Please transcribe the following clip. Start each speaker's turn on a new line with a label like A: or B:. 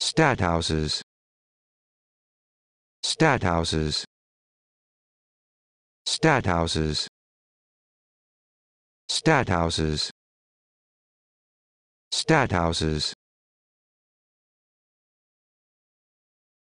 A: Stadthouses. Stadthouses. Stadthouses. Stadthouses. Stadthouses.